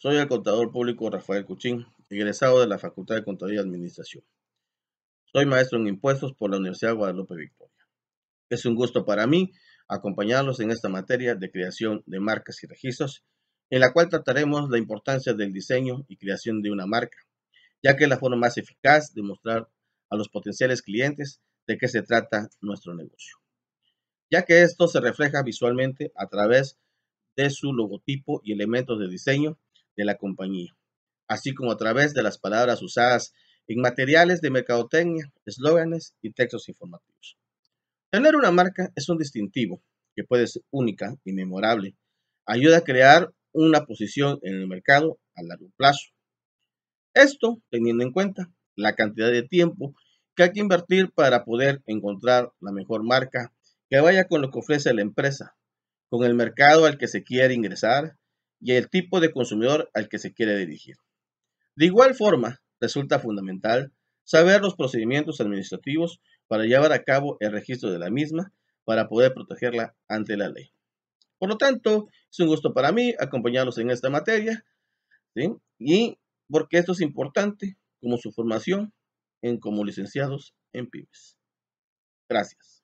Soy el contador público Rafael Cuchín, egresado de la Facultad de Contaduría y Administración. Soy maestro en impuestos por la Universidad Guadalupe Victoria. Es un gusto para mí acompañarlos en esta materia de creación de marcas y registros, en la cual trataremos la importancia del diseño y creación de una marca, ya que es la forma más eficaz de mostrar a los potenciales clientes de qué se trata nuestro negocio, ya que esto se refleja visualmente a través de su logotipo y elementos de diseño de la compañía, así como a través de las palabras usadas en materiales de mercadotecnia, eslóganes y textos informativos. Tener una marca es un distintivo que puede ser única y memorable. Ayuda a crear una posición en el mercado a largo plazo. Esto teniendo en cuenta la cantidad de tiempo que hay que invertir para poder encontrar la mejor marca que vaya con lo que ofrece la empresa, con el mercado al que se quiere ingresar y el tipo de consumidor al que se quiere dirigir. De igual forma, resulta fundamental saber los procedimientos administrativos para llevar a cabo el registro de la misma para poder protegerla ante la ley. Por lo tanto, es un gusto para mí acompañarlos en esta materia, y porque esto es importante como su formación en como licenciados en pymes. Gracias.